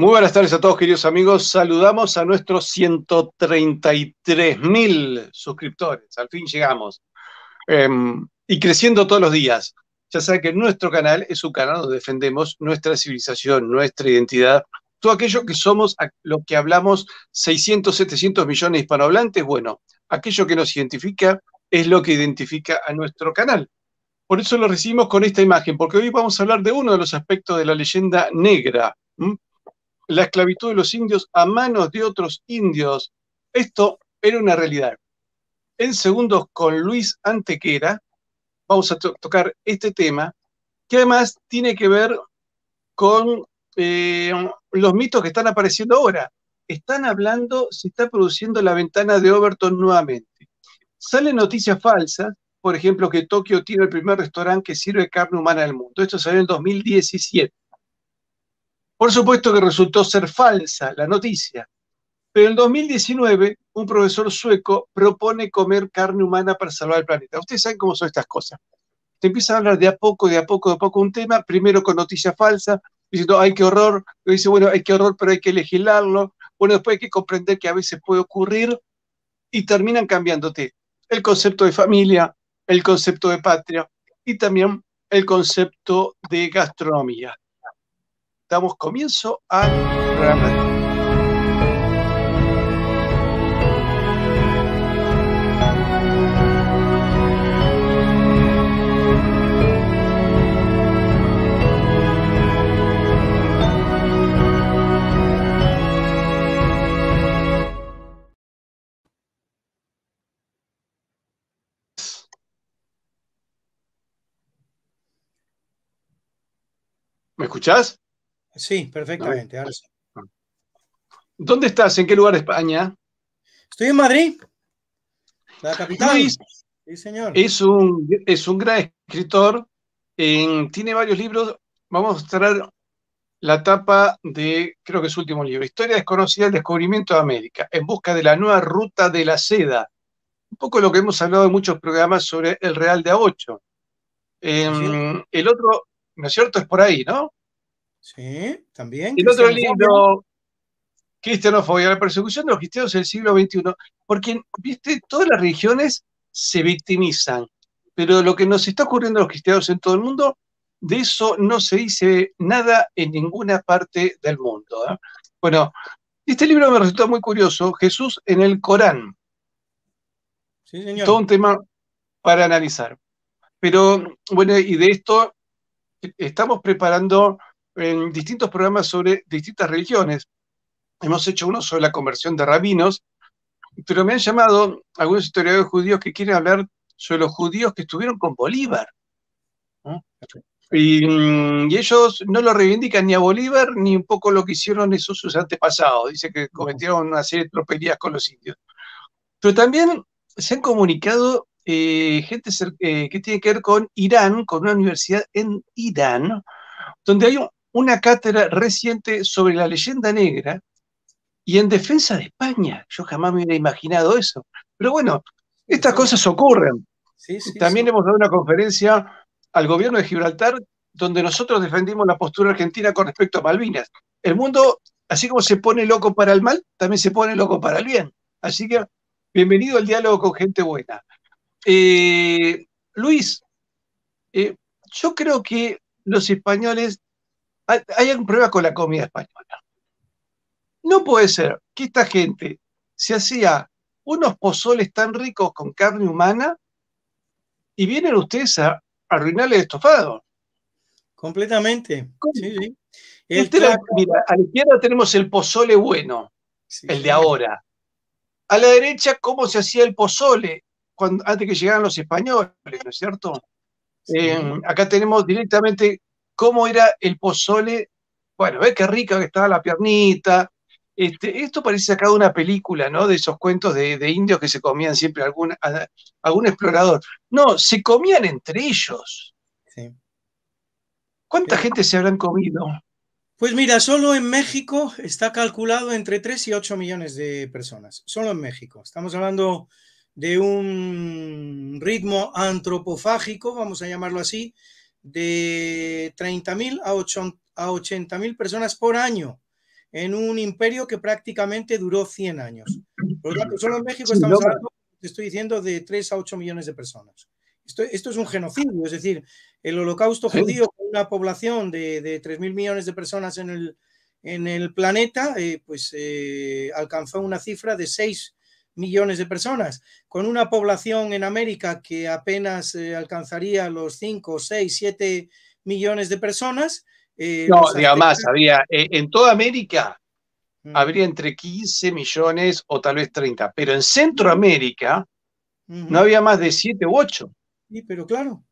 Muy buenas tardes a todos, queridos amigos. Saludamos a nuestros 133 mil suscriptores. Al fin llegamos. Em, y creciendo todos los días. Ya saben que nuestro canal es un canal donde defendemos nuestra civilización, nuestra identidad, todo aquello que somos, lo que hablamos 600, 700 millones de hispanohablantes. Bueno, aquello que nos identifica es lo que identifica a nuestro canal. Por eso lo recibimos con esta imagen, porque hoy vamos a hablar de uno de los aspectos de la leyenda negra la esclavitud de los indios a manos de otros indios. Esto era una realidad. En segundos, con Luis Antequera, vamos a tocar este tema, que además tiene que ver con eh, los mitos que están apareciendo ahora. Están hablando, se está produciendo la ventana de Overton nuevamente. Salen noticias falsas, por ejemplo, que Tokio tiene el primer restaurante que sirve carne humana del mundo. Esto salió en 2017. Por supuesto que resultó ser falsa la noticia, pero en 2019 un profesor sueco propone comer carne humana para salvar el planeta. Ustedes saben cómo son estas cosas. Te empiezan a hablar de a poco, de a poco, de a poco un tema, primero con noticias falsas, diciendo, ay, qué horror, y dice, bueno, hay que horror, pero hay que legislarlo. Bueno, después hay que comprender que a veces puede ocurrir y terminan cambiándote el concepto de familia, el concepto de patria y también el concepto de gastronomía damos comienzo al programa. ¿Me escuchás? Sí, perfectamente. ¿Dónde estás? ¿En qué lugar de España? Estoy en Madrid, la capital. sí, señor. Es un, es un gran escritor, tiene varios libros. Vamos a mostrar la tapa de, creo que es su último libro, Historia desconocida, del descubrimiento de América, en busca de la nueva ruta de la seda. Un poco lo que hemos hablado en muchos programas sobre el Real de A8. Em, el otro, ¿no es cierto? Es por ahí, ¿no? Sí, también. El otro libro, Cristianofobia, la persecución de los cristianos del siglo XXI, porque, viste, todas las religiones se victimizan, pero lo que nos está ocurriendo a los cristianos en todo el mundo, de eso no se dice nada en ninguna parte del mundo. ¿eh? Bueno, este libro me resultó muy curioso, Jesús en el Corán. Sí, señor. Todo un tema para analizar. Pero bueno, y de esto estamos preparando en distintos programas sobre distintas religiones. Hemos hecho uno sobre la conversión de rabinos, pero me han llamado algunos historiadores judíos que quieren hablar sobre los judíos que estuvieron con Bolívar. Mm, y, ellos no lo reivindican ni a Bolívar ni un poco lo que hicieron esos sus antepasados. Dice que cometieron una serie de tropelías con los indios. Pero también se han comunicado eh, gente eh, que tiene que ver con Irán, con una universidad en Irán, donde hay un, una cátedra reciente sobre la leyenda negra y en defensa de España. Yo jamás me hubiera imaginado eso. Pero bueno, estas cosas ocurren. También hemos dado una conferencia al gobierno de Gibraltar donde nosotros defendimos la postura argentina con respecto a Malvinas. El mundo, así como se pone loco para el mal, también se pone loco para el bien. Así que bienvenido al diálogo con gente buena. Eh, Luis, eh, yo creo que los españoles hay, algún problema con la comida española. No puede ser que esta gente se hacía unos pozoles tan ricos con carne humana y vienen ustedes a arruinarle el estofado. Completamente. a la izquierda tenemos el pozole bueno, el de ahora. A la derecha, cómo se hacía el pozole cuando, antes que llegaran los españoles, ¿no es cierto? Eh, acá tenemos directamente cómo era el pozole. Bueno, ve qué rica que estaba la piernita. Este, esto parece sacado de una película, ¿no? De esos cuentos de, indios que se comían siempre algún, algún explorador. No, se comían entre ellos. ¿Cuánta eh, gente se habrán comido? Pues mira, solo en México está calculado entre 3 y 8 millones de personas. Solo en México. Estamos hablando de un ritmo antropofágico, vamos a llamarlo así, de 30.000 a, 80.000 personas por año en un imperio que prácticamente duró 100 años. Por lo tanto, solo en México estamos hablando, te estoy diciendo, de 3 a 8 millones de personas. Esto, es un genocidio, es decir, el holocausto judío con una población de, de 3.000 millones de personas en el, planeta, eh, pues eh, alcanzó una cifra de 6 millones de personas, con una población en América que apenas eh, alcanzaría los 5, 6, 7 millones de personas. Eh, no, digamos, más, había, eh, en toda América mm. habría entre 15 millones o tal vez 30, pero en Centroamérica no había más de 7 u 8. Sí, pero claro.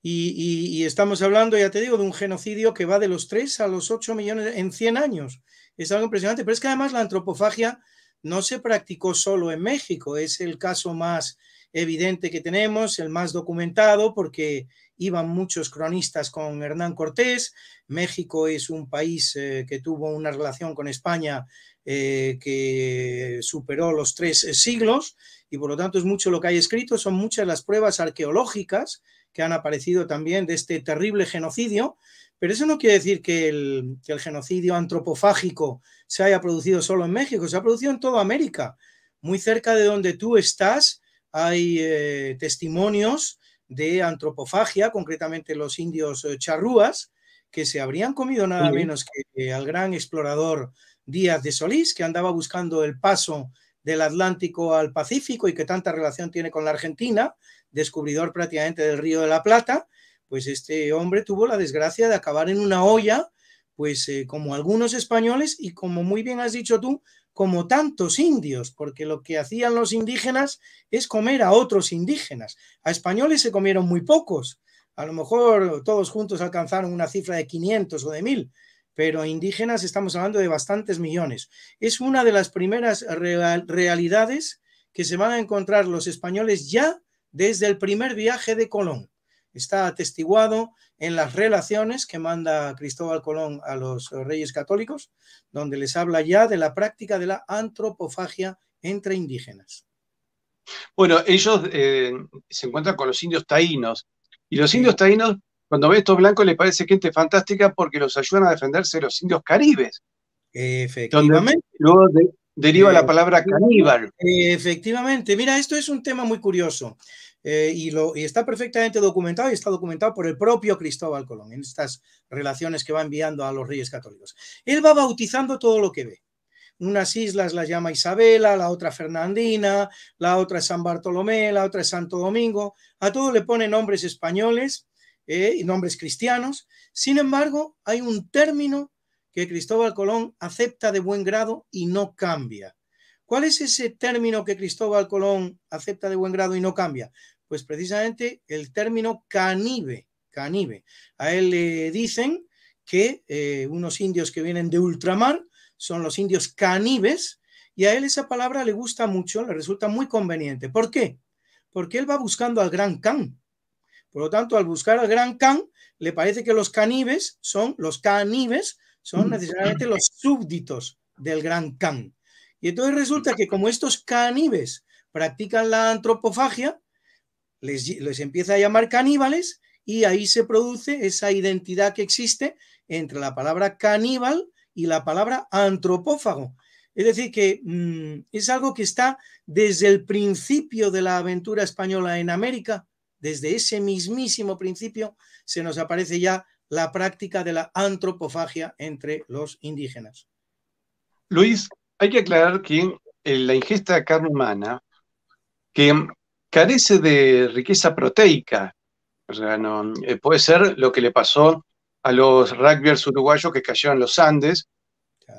Y, y, estamos hablando, ya te digo, de un genocidio que va de los 3 a los 8 millones en 100 años. Es algo impresionante, pero es que además la antropofagia no se practicó solo en México, es el caso más evidente que tenemos, el más documentado, porque iban muchos cronistas con Hernán Cortés. México es un país eh, que tuvo una relación con España eh, que superó los tres eh, siglos y por lo tanto es mucho lo que hay escrito, son muchas las pruebas arqueológicas que han aparecido también de este terrible genocidio pero eso no quiere decir que el, genocidio antropofágico se haya producido solo en México, se ha producido en toda América. Muy cerca de donde tú estás hay eh, testimonios de antropofagia, concretamente los indios eh, charrúas, que se habrían comido nada menos que eh, al gran explorador Díaz de Solís, que andaba buscando el paso del Atlántico al Pacífico y que tanta relación tiene con la Argentina, descubridor prácticamente del Río de la Plata, pues este hombre tuvo la desgracia de acabar en una olla, pues eh, como algunos españoles y como muy bien has dicho tú, como tantos indios, porque lo que hacían los indígenas es comer a otros indígenas. A españoles se comieron muy pocos, a lo mejor todos juntos alcanzaron una cifra de 500 o de 1000, pero indígenas estamos hablando de bastantes millones. Es una de las primeras realidades que se van a encontrar los españoles ya desde el primer viaje de Colón está atestiguado en las relaciones que manda Cristóbal Colón a los reyes católicos, donde les habla ya de la práctica de la antropofagia entre indígenas. Bueno, ellos eh, se encuentran con los indios taínos y los indios taínos, cuando ven estos blancos, les parece gente fantástica porque los ayudan a defenderse los indios caribes. Efectivamente. luego deriva la eh, palabra caníbal. Efectivamente. Mira, esto es un tema muy curioso. Eh, y, está perfectamente documentado y está documentado por el propio Cristóbal Colón en estas relaciones que va enviando a los reyes católicos. Él va bautizando todo lo que ve. Unas islas las llama Isabela, la otra Fernandina, la otra San Bartolomé, la otra Santo Domingo. A todo le pone nombres españoles eh, y nombres cristianos. Sin embargo, hay un término que Cristóbal Colón acepta de buen grado y no cambia. ¿Cuál es ese término que Cristóbal Colón acepta de buen grado y no cambia? pues precisamente el término canibe, canibe. A él le dicen que eh, unos indios que vienen de ultramar son los indios canibes y a él esa palabra le gusta mucho, le resulta muy conveniente. ¿Por qué? Porque él va buscando al gran can. Por lo tanto, al buscar al gran can, le parece que los canibes son, los canibes son necesariamente los súbditos del gran can. Y entonces resulta que como estos canibes practican la antropofagia, les, empieza a llamar caníbales y ahí se produce esa identidad que existe entre la palabra caníbal y la palabra antropófago. Es decir, que mm, es algo que está desde el principio de la aventura española en América, desde ese mismísimo principio se nos aparece ya la práctica de la antropofagia entre los indígenas. Luis, hay que aclarar que la ingesta de carne humana, que carece de riqueza proteica. Eh, puede ser lo que le pasó a los rugbyers uruguayos que cayeron en los Andes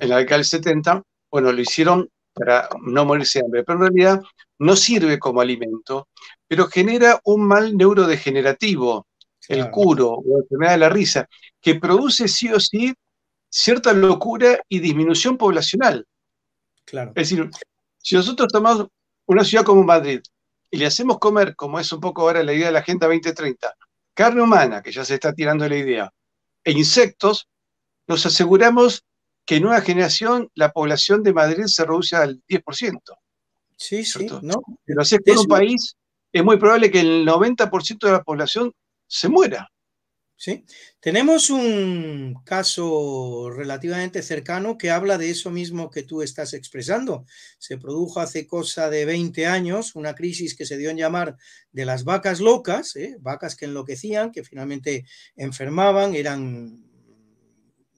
en la década del 70. Bueno, lo hicieron para no morirse de hambre, pero en realidad no sirve como alimento, pero genera un mal neurodegenerativo, el curo o la enfermedad de la risa, que produce sí o sí cierta locura y disminución poblacional. Es decir, si nosotros tomamos una ciudad como Madrid, le hacemos comer, como es un poco ahora la idea de la Agenda 2030, carne humana, que ya se está tirando la idea, e insectos, nos aseguramos que en una generación la población de Madrid se reduce al 10%. Sí, sí, ¿no? Pero si es que en un país es muy probable que el 90% de la población se muera. Tenemos un caso relativamente cercano que habla de eso mismo que tú estás expresando. Se produjo hace cosa de 20 años una crisis que se dio en llamar de las vacas locas, ¿eh? vacas que enloquecían, que finalmente enfermaban, eran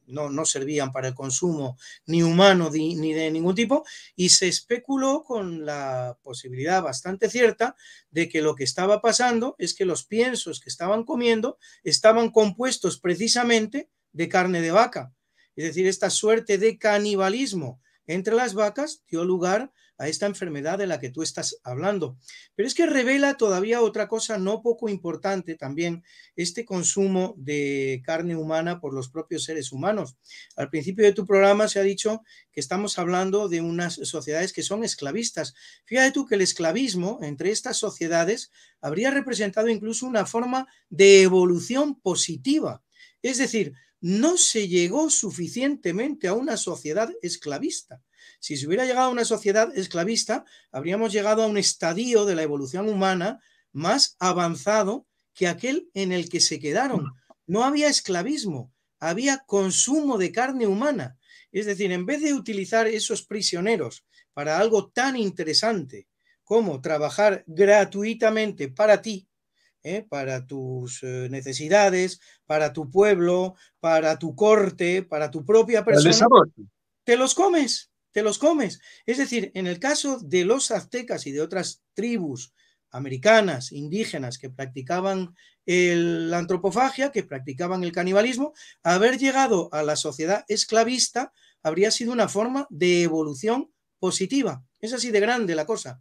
no, servían para el consumo ni humano ni, ni de ningún tipo, y se especuló con la posibilidad bastante cierta de que lo que estaba pasando es que los piensos que estaban comiendo estaban compuestos precisamente de carne de vaca. Es decir, esta suerte de canibalismo entre las vacas dio lugar a a esta enfermedad de la que tú estás hablando. Pero es que revela todavía otra cosa no poco importante también, este consumo de carne humana por los propios seres humanos. Al principio de tu programa se ha dicho que estamos hablando de unas sociedades que son esclavistas. Fíjate tú que el esclavismo entre estas sociedades habría representado incluso una forma de evolución positiva. Es decir, no se llegó suficientemente a una sociedad esclavista. Si se hubiera llegado a una sociedad esclavista, habríamos llegado a un estadio de la evolución humana más avanzado que aquel en el que se quedaron. No había esclavismo, había consumo de carne humana. Es decir, en vez de utilizar esos prisioneros para algo tan interesante como trabajar gratuitamente para ti, ¿eh? para tus eh, necesidades, para tu pueblo, para tu corte, para tu propia persona, te los comes te los comes. Es decir, en el caso de los aztecas y de otras tribus americanas, indígenas, que practicaban la antropofagia, que practicaban el canibalismo, haber llegado a la sociedad esclavista habría sido una forma de evolución positiva. Es así de grande la cosa.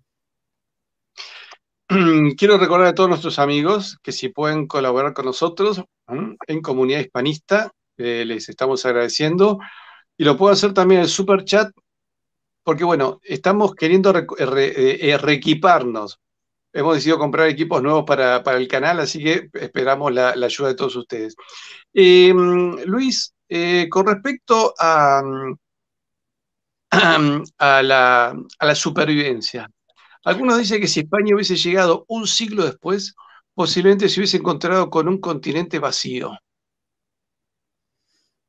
Mm, quiero recordar a todos nuestros amigos que si pueden colaborar con nosotros mm, en comunidad hispanista, eh, les estamos agradeciendo. Y lo puedo hacer también en el super chat porque bueno, estamos queriendo eh, eh, eh, reequiparnos. Hemos decidido comprar equipos nuevos para, el canal, así que esperamos la, ayuda de todos ustedes. Em, Luis, con respecto a, a la supervivencia, algunos dicen que si España hubiese llegado un siglo después, posiblemente se hubiese encontrado con un continente vacío.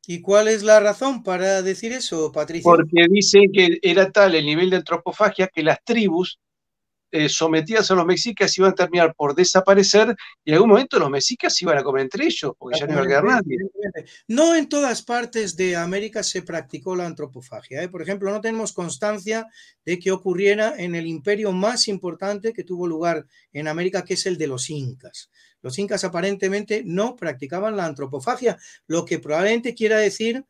¿Y cuál es la razón para decir eso, Patricia? Porque dicen que era tal el nivel de antropofagia que las tribus eh, sometidas a los mexicas iban a terminar por desaparecer y en algún momento los mexicas iban a comer entre ellos, porque ya no iba a quedar nadie. No en todas partes de América se practicó la antropofagia. ¿eh? Por ejemplo, no tenemos constancia de que ocurriera en el imperio más importante que tuvo lugar en América, que es el de los incas. Los incas aparentemente no practicaban la antropofagia, lo que probablemente quiera decir,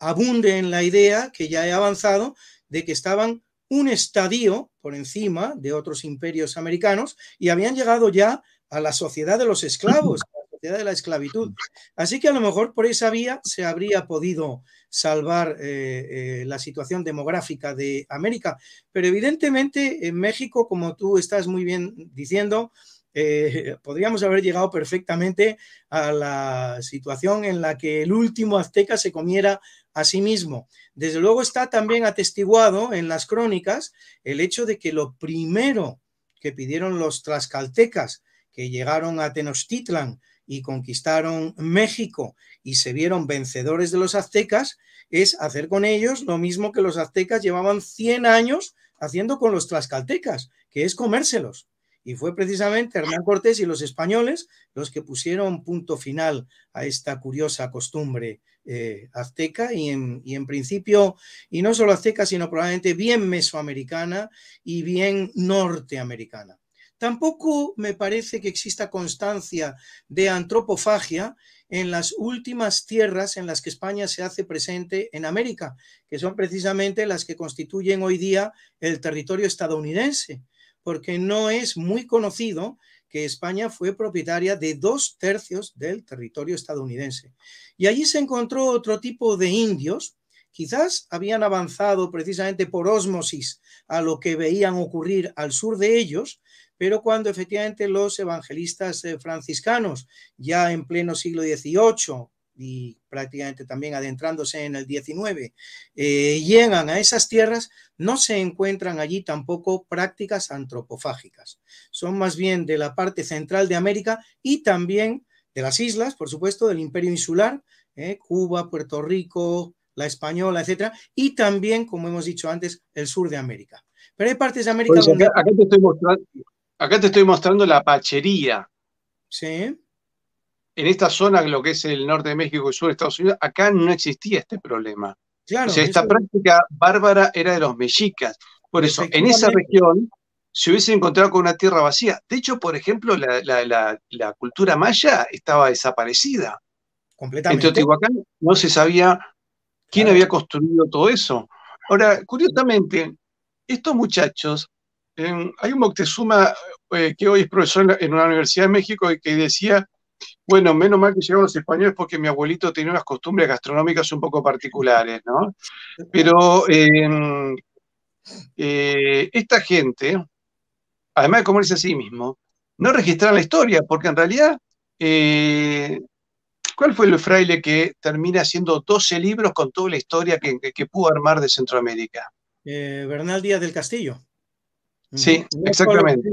abunde en la idea que ya he avanzado, de que estaban un estadio por encima de otros imperios americanos y habían llegado ya a la sociedad de los esclavos, a la sociedad de la esclavitud. Así que a lo mejor por esa vía se habría podido salvar eh, eh, la situación demográfica de América. Pero evidentemente en México, como tú estás muy bien diciendo, eh, podríamos haber llegado perfectamente a la situación en la que el último azteca se comiera Asimismo, Desde luego está también atestiguado en las crónicas el hecho de que lo primero que pidieron los tlaxcaltecas, que llegaron a Tenochtitlan y conquistaron México y se vieron vencedores de los aztecas, es hacer con ellos lo mismo que los aztecas llevaban 100 años haciendo con los tlaxcaltecas, que es comérselos. Y fue precisamente Hernán Cortés y los españoles los que pusieron punto final a esta curiosa costumbre eh, azteca y en, principio, y no solo azteca, sino probablemente bien mesoamericana y bien norteamericana. Tampoco me parece que exista constancia de antropofagia en las últimas tierras en las que España se hace presente en América, que son precisamente las que constituyen hoy día el territorio estadounidense porque no es muy conocido que España fue propietaria de dos tercios del territorio estadounidense. Y allí se encontró otro tipo de indios, quizás habían avanzado precisamente por ósmosis a lo que veían ocurrir al sur de ellos, pero cuando efectivamente los evangelistas eh, franciscanos, ya en pleno siglo XVIII, y prácticamente también adentrándose en el 19, eh, llegan a esas tierras, no se encuentran allí tampoco prácticas antropofágicas. Son más bien de la parte central de América y también de las islas, por supuesto, del imperio insular, eh, Cuba, Puerto Rico, la española, etc. y también, como hemos dicho antes, el sur de América. Pero hay partes de América acá, te estoy acá te estoy mostrando la pachería. Sí en esta zona, lo que es el norte de México y el sur de Estados Unidos, acá no existía este problema. o sea, esta práctica bárbara era de los mexicas. Por eso, en esa región se hubiese encontrado con una tierra vacía. De hecho, por ejemplo, la, cultura maya estaba desaparecida. Completamente. En Teotihuacán no se sabía quién había construido todo eso. Ahora, curiosamente, estos muchachos, em, hay un Moctezuma eh, que hoy es profesor en una universidad de México y que decía bueno, menos mal que llegamos los españoles porque mi abuelito tenía unas costumbres gastronómicas un poco particulares, ¿no? Pero em, eh, esta gente, además de comerse a sí mismo, no registra la historia, porque en realidad, eh, ¿cuál fue el fraile que termina haciendo 12 libros con toda la historia que pudo armar de Centroamérica? Eh, Bernal Díaz del Castillo. Sí, exactamente.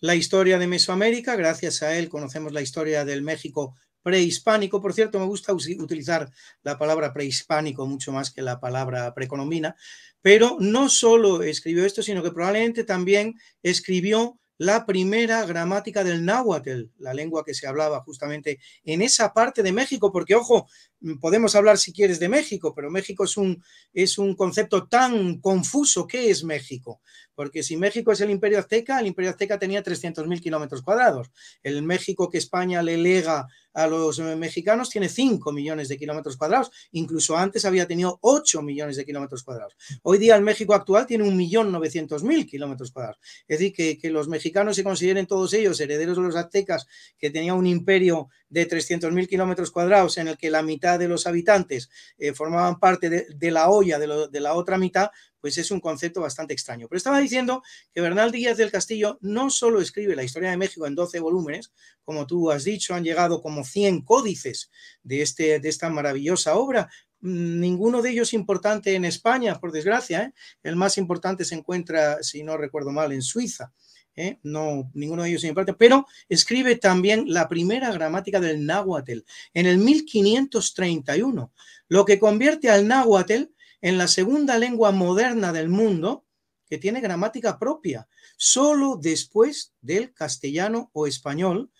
La historia de Mesoamérica, gracias a él conocemos la historia del México prehispánico. Por cierto, me gusta utilizar la palabra prehispánico mucho más que la palabra precolombina, pero no solo escribió esto, sino que probablemente también escribió la primera gramática del náhuatl, la lengua que se hablaba justamente en esa parte de México, porque ojo, mm, podemos hablar si quieres de México, pero México es un, es un concepto tan confuso. ¿Qué es México? Porque si México es el imperio azteca, el imperio azteca tenía 300.000 kilómetros cuadrados. El México que España le lega a los mexicanos tiene 5 millones de kilómetros cuadrados. Incluso antes había tenido 8 millones de kilómetros cuadrados. Hoy día el México actual tiene 1.900.000 kilómetros cuadrados. Es decir, que, que, los mexicanos se consideren todos ellos herederos de los aztecas, que tenía un imperio de 300.000 kilómetros cuadrados en el que la mitad de los habitantes eh, formaban parte de, la olla de la otra mitad, pues es un concepto bastante extraño. Pero estaba diciendo que Bernal Díaz del Castillo no solo escribe la historia de México en 12 volúmenes, como tú has dicho, han llegado como 100 códices de, este, de esta maravillosa obra, mm, ninguno de ellos importante en España, por desgracia. ¿eh? El más importante se encuentra, si no recuerdo mal, en Suiza. ¿eh? No, ninguno de ellos importante, pero escribe también la primera gramática del náhuatl en el 1531, lo que convierte al náhuatl en la segunda lengua moderna del mundo que tiene gramática propia, solo después del castellano o español,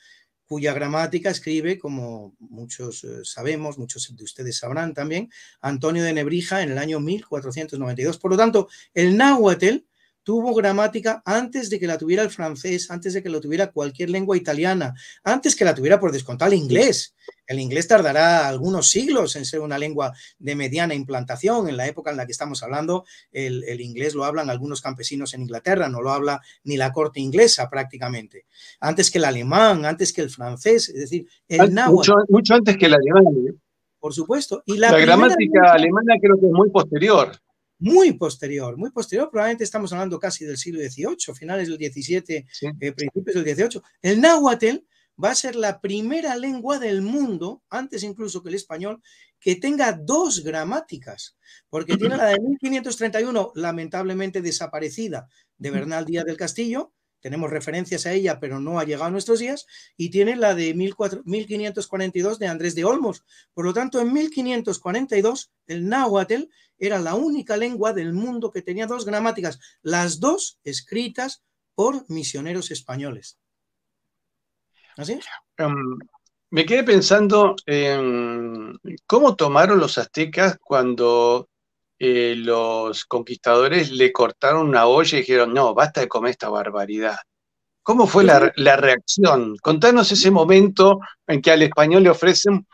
cuya gramática escribe, como muchos eh, sabemos, muchos de ustedes sabrán también, Antonio de Nebrija en el año 1492. Por lo tanto, el náhuatl tuvo gramática antes de que la tuviera el francés, antes de que lo tuviera cualquier lengua italiana, antes que la tuviera por descontar el inglés. El inglés tardará algunos siglos en ser una lengua de mediana implantación. En la época en la que estamos hablando, el, inglés lo hablan algunos campesinos en Inglaterra, no lo habla ni la corte inglesa prácticamente. Antes que el alemán, antes que el francés, es decir, el náhuatl. Mucho, antes que el alemán. ¿eh? Por supuesto. la, gramática alemana creo que es muy posterior muy posterior, muy posterior, probablemente estamos hablando casi del siglo XVIII, finales del XVII, eh, principios del XVIII. El náhuatl va a ser la primera lengua del mundo, antes incluso que el español, que tenga dos gramáticas, porque tiene la de 1531, lamentablemente desaparecida, de Bernal Díaz del Castillo, tenemos referencias a ella, pero no ha llegado a nuestros días, y tiene la de 1542 de Andrés de Olmos. Por lo tanto, en 1542, el náhuatl era la única lengua del mundo que tenía dos gramáticas, las dos escritas por misioneros españoles. ¿Así? Em, me quedé pensando en cómo tomaron los aztecas cuando eh, los conquistadores le cortaron una olla y dijeron, no, basta de comer esta barbaridad. ¿Cómo fue la, la, reacción? Contanos ese momento en que al español le ofrecen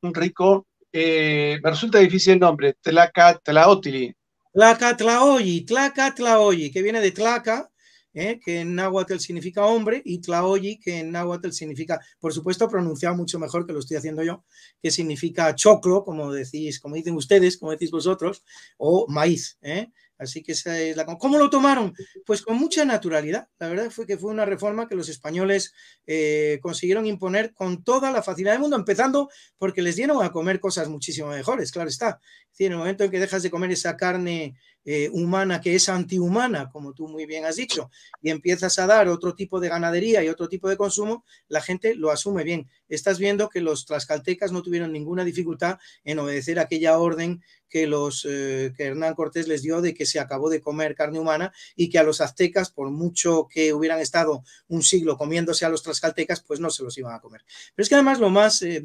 un rico eh, me resulta difícil el nombre, Tlaoyi, Tlaca Tlacatlaoyi, que viene de Tlaca, eh, que en náhuatl significa hombre, y Tlaoyi, que en náhuatl significa, por supuesto, pronunciado mucho mejor que lo estoy haciendo yo, que significa choclo, como decís, como dicen ustedes, como decís vosotros, o maíz. Eh. Así que esa es la... ¿Cómo lo tomaron? Pues con mucha naturalidad. La verdad fue que fue una reforma que los españoles eh, consiguieron imponer con toda la facilidad del mundo, empezando porque les dieron a comer cosas muchísimo mejores, claro está. Es decir, en el momento en que dejas de comer esa carne eh, humana que es antihumana, como tú muy bien has dicho, y empiezas a dar otro tipo de ganadería y otro tipo de consumo, la gente lo asume bien. Estás viendo que los tlaxcaltecas no tuvieron ninguna dificultad en obedecer aquella orden que, los, eh, que Hernán Cortés les dio de que se acabó de comer carne humana y que a los aztecas, por mucho que hubieran estado un siglo comiéndose a los tlaxcaltecas, pues no se los iban a comer. Pero es que además lo más eh,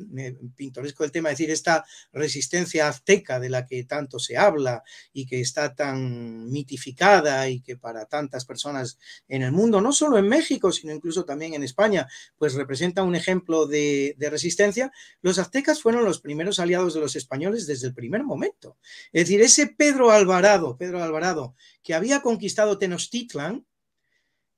pintoresco del tema, es decir, esta resistencia azteca de la que tanto se habla y que está tan mitificada y que para tantas personas en el mundo, no solo en México, sino incluso también en España, pues representa un ejemplo de, resistencia, los aztecas fueron los primeros aliados de los españoles desde el primer momento. Es decir, ese Pedro Alvarado, Pedro Alvarado, que había conquistado Tenochtitlan,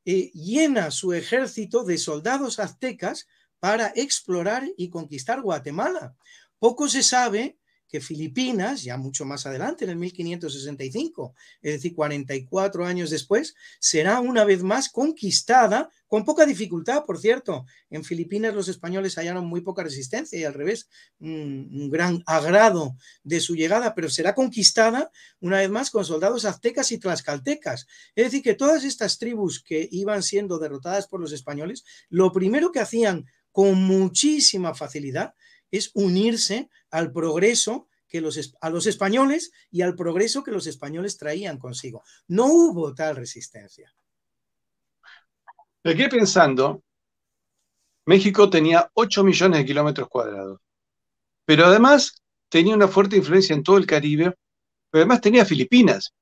eh, llena su ejército de soldados aztecas para explorar y conquistar Guatemala. Poco se sabe que Filipinas, ya mucho más adelante, en el 1565, es decir, 44 años después, será una vez más conquistada, con poca dificultad, por cierto. En Filipinas los españoles hallaron muy poca resistencia y al revés, un gran agrado de su llegada, pero será conquistada una vez más con soldados aztecas y tlaxcaltecas. Es decir, que todas estas tribus que iban siendo derrotadas por los españoles, lo primero que hacían con muchísima facilidad es unirse al progreso que los, a los españoles y al progreso que los españoles traían consigo. No hubo tal resistencia. Me pensando, México tenía 8 millones de kilómetros cuadrados, pero además tenía una fuerte influencia en todo el Caribe, pero además tenía Filipinas.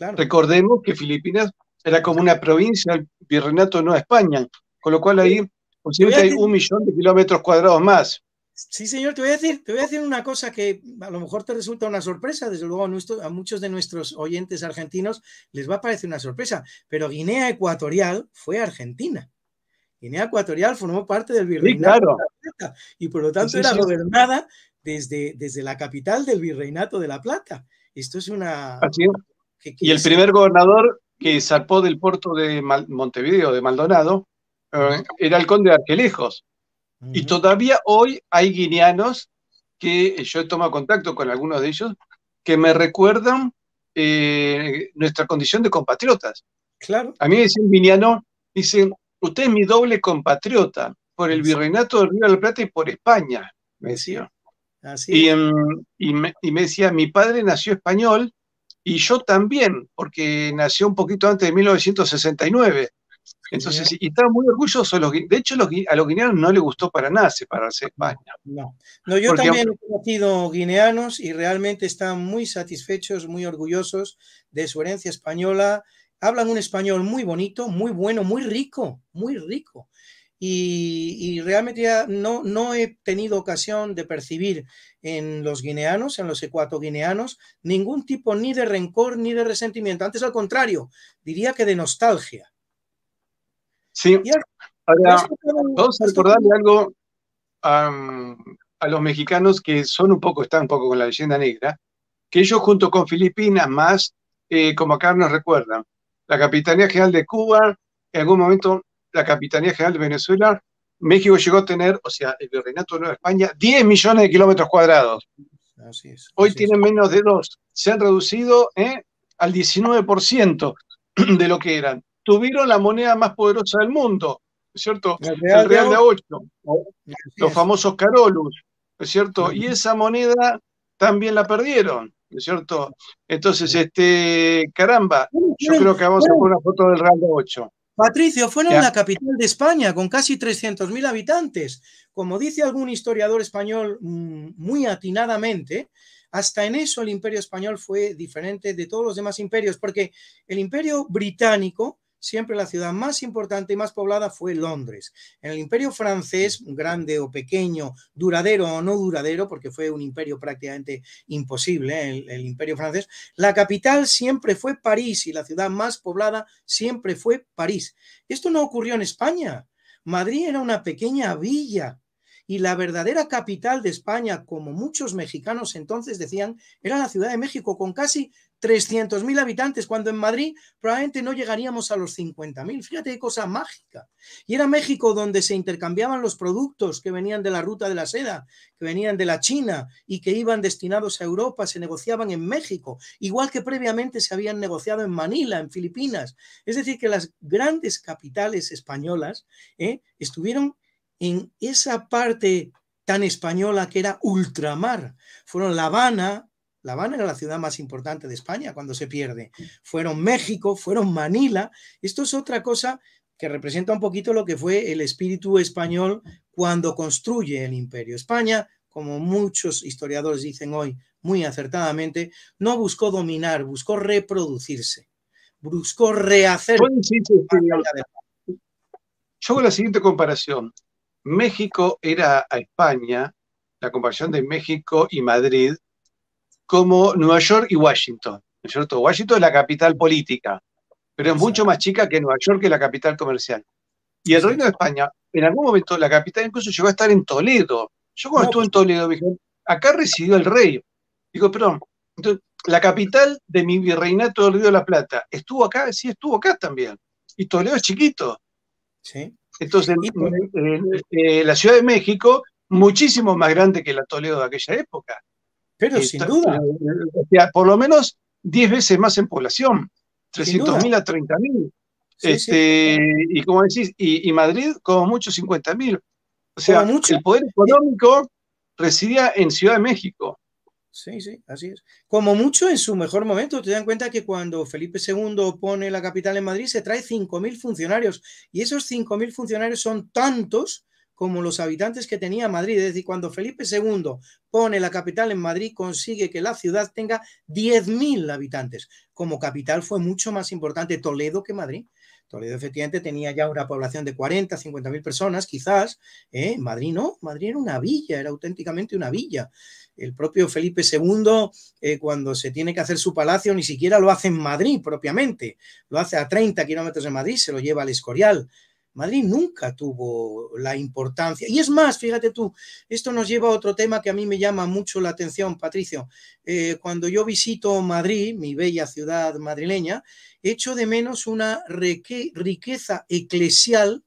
Recordemos que Filipinas era como una provincia del virreinato de Nueva España, con lo cual ahí posiblemente hay un millón de kilómetros cuadrados más. Sí, señor, te voy a decir, te voy a una cosa que a lo mejor te resulta una sorpresa, desde luego a, a muchos de nuestros oyentes argentinos les va a parecer una sorpresa, pero Guinea Ecuatorial fue Argentina. Guinea Ecuatorial formó parte del virreinato de la Plata y por lo tanto era gobernada desde, desde la capital del virreinato de La Plata. Esto es una... y el primer gobernador que zarpó del puerto de Montevideo, de Maldonado, eh, era el conde de Arquelejos, y todavía hoy hay guineanos que yo he tomado contacto con algunos de ellos que me recuerdan eh, nuestra condición de compatriotas. Claro. A mí me dicen guineano, dicen, usted es mi doble compatriota por el virreinato del Río de la Plata y por España, me decía. Así em, y, me, y, me, decía, mi padre nació español y yo también, porque nació un poquito antes de 1969. Entonces, y están muy orgullosos. de hecho, a los guineanos no les gustó para nada separarse de España. No, yo también he conocido guineanos y realmente están muy satisfechos, muy orgullosos de su herencia española. Hablan un español muy bonito, muy bueno, muy rico, muy rico. Y, realmente no, no he tenido ocasión de percibir en los guineanos, en los ecuatoguineanos, ningún tipo ni de rencor ni de resentimiento. Antes, al contrario, diría que de nostalgia Sí. vamos a recordarle algo a, los mexicanos que son un poco, están un poco con la leyenda negra, que ellos junto con Filipinas más, eh, como acá nos recuerdan, la Capitanía General de Cuba, en algún momento la Capitanía General de Venezuela, México llegó a tener, o sea, el reinato de Nueva España, 10 millones de kilómetros cuadrados. Hoy tienen menos de dos. Se han reducido eh, al 19% de lo que eran tuvieron la moneda más poderosa del mundo, cierto? El Real, de 8 los famosos Carolus, cierto? Y esa moneda también la perdieron, cierto? Entonces, este, caramba, yo creo que vamos a poner una foto del Real de 8 Patricio, fueron la capital de España, con casi 300.000 habitantes. Como dice algún historiador español mm, muy atinadamente, hasta en eso el imperio español fue diferente de todos los demás imperios, porque el imperio británico siempre la ciudad más importante y más poblada fue Londres. En el imperio francés, grande o pequeño, duradero o no duradero, porque fue un imperio prácticamente imposible, el, el imperio francés, la capital siempre fue París y la ciudad más poblada siempre fue París. Esto no ocurrió en España. Madrid era una pequeña villa y la verdadera capital de España, como muchos mexicanos entonces decían, era la Ciudad de México, con casi 300.000 habitantes, cuando en Madrid probablemente no llegaríamos a los 50.000. Fíjate qué cosa mágica. Y era México donde se intercambiaban los productos que venían de la ruta de la seda, que venían de la China y que iban destinados a Europa, se negociaban en México, igual que previamente se habían negociado en Manila, en Filipinas. Es decir, que las grandes capitales españolas ¿eh? estuvieron en esa parte tan española que era ultramar. Fueron La Habana, la Habana era la ciudad más importante de España cuando se pierde. Fueron México, fueron Manila. Esto es otra cosa que representa un poquito lo que fue el espíritu español cuando construye el imperio. España, como muchos historiadores dicen hoy muy acertadamente, no buscó dominar, buscó reproducirse, buscó rehacer. Yo hago la siguiente comparación. México era a España, la comparación de México y Madrid como Nueva York y Washington. cierto? Washington es la capital política, pero es mucho más chica que Nueva York, que la capital comercial. Y el Reino de España, en algún momento, la capital incluso llegó a estar en Toledo. Yo cuando estuve en pues. Toledo, me dije, acá residió el rey. Digo, perdón, la capital de mi virreinato del Río de la Plata, ¿estuvo acá? Sí, estuvo acá también. Y Toledo es chiquito. Sí. Entonces, pues. eh, eh, eh, la Ciudad de México, muchísimo más grande que la Toledo de aquella época. Pero eh, sin duda. Eh, o sea, por lo menos 10 veces más en población, 300.000 a 30.000. Este, y como decís, y, Madrid como mucho 50.000. O sea, el poder económico residía en Ciudad de México. Sí, sí, así es. Como mucho en su mejor momento, te dan cuenta que cuando Felipe II pone la capital en Madrid, se trae 5.000 funcionarios. Y esos 5.000 funcionarios son tantos como los habitantes que tenía Madrid. Es decir, cuando Felipe II pone la capital en Madrid, consigue que la ciudad tenga 10.000 habitantes. Como capital fue mucho más importante Toledo que Madrid. Toledo efectivamente tenía ya una población de 40, 50.000 personas, quizás. ¿eh? Madrid no, Madrid era una villa, era auténticamente una villa. El propio Felipe II, eh, cuando se tiene que hacer su palacio, ni siquiera lo hace en Madrid propiamente, lo hace a 30 kilómetros de Madrid, se lo lleva al Escorial, Madrid nunca tuvo la importancia. Y es más, fíjate tú, esto nos lleva a otro tema que a mí me llama mucho la atención, Patricio. Eh, cuando yo visito Madrid, mi bella ciudad madrileña, echo de menos una riqueza eclesial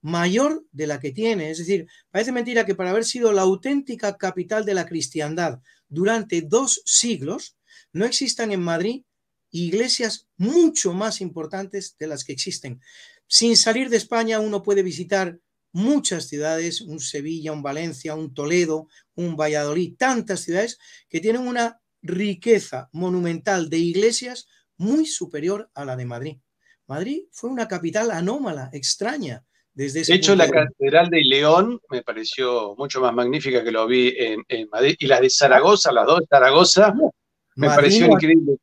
mayor de la que tiene. Es decir, parece mentira que para haber sido la auténtica capital de la cristiandad durante dos siglos, no existan en Madrid iglesias mucho más importantes de las que existen. Sin salir de España uno puede visitar muchas ciudades, un Sevilla, un Valencia, un Toledo, un Valladolid, tantas ciudades que tienen una riqueza monumental de iglesias muy superior a la de Madrid. Madrid fue una capital anómala, extraña. de hecho, la Catedral de León me pareció mucho más magnífica que lo vi en, Madrid. Y la de Zaragoza, las dos de Zaragoza, me pareció increíble.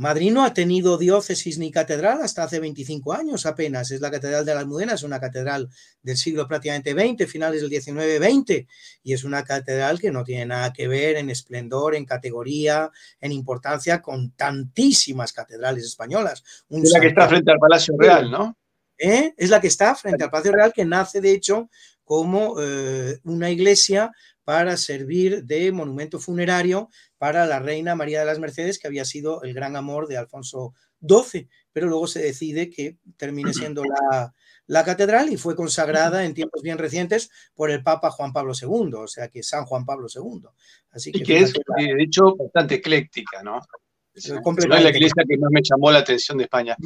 Madrid no ha tenido diócesis ni catedral hasta hace 25 años apenas. Es la Catedral de la Almudena, es una catedral del siglo prácticamente 20, finales del 19-20, y es una catedral que no tiene nada que ver en esplendor, en categoría, en importancia con tantísimas catedrales españolas. es la que está frente al Palacio Real, ¿no? ¿Eh? Es la que está frente al Palacio Real, que nace de hecho como eh, una iglesia para servir de monumento funerario para la reina María de las Mercedes, que había sido el gran amor de Alfonso XII, pero luego se decide que termine siendo la, catedral y fue consagrada en tiempos bien recientes por el Papa Juan Pablo II, o sea que San Juan Pablo II. Así que, y que es, eh, de hecho, bastante ecléctica, ¿no? es la iglesia que más me llamó la atención de España.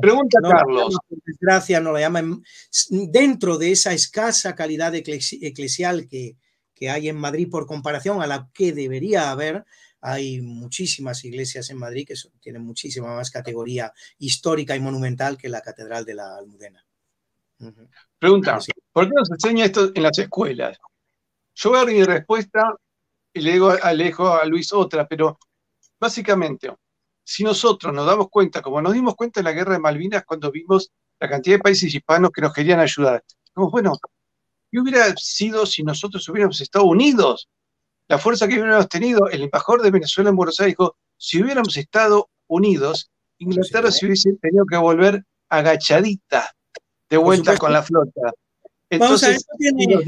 Pregunta Carlos. Gracias, no la llaman. Dentro de esa escasa calidad eclesial que, que hay en Madrid por comparación a la que debería haber. Hay muchísimas iglesias en Madrid que tienen muchísima más categoría histórica y monumental que la Catedral de la Almudena. Pregunta, ¿por qué nos enseña esto en las escuelas? Yo voy mi respuesta y le digo, alejo a Luis otra, pero básicamente, si nosotros nos damos cuenta, como nos dimos cuenta en la guerra de Malvinas cuando vimos la cantidad de países hispanos que nos querían ayudar, dijimos, bueno, ¿Qué hubiera sido si nosotros hubiéramos estado unidos? La fuerza que hubiéramos tenido, el embajador de Venezuela en Buenos Aires dijo, si hubiéramos estado unidos, Inglaterra se hubiese tenido que volver agachadita, de vuelta con la flota. Entonces, si nos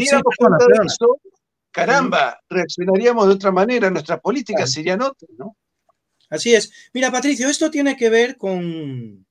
caramba, reaccionaríamos de otra manera, nuestras políticas serían otras, ¿no? Así es. Mira, Patricio, esto tiene que ver con,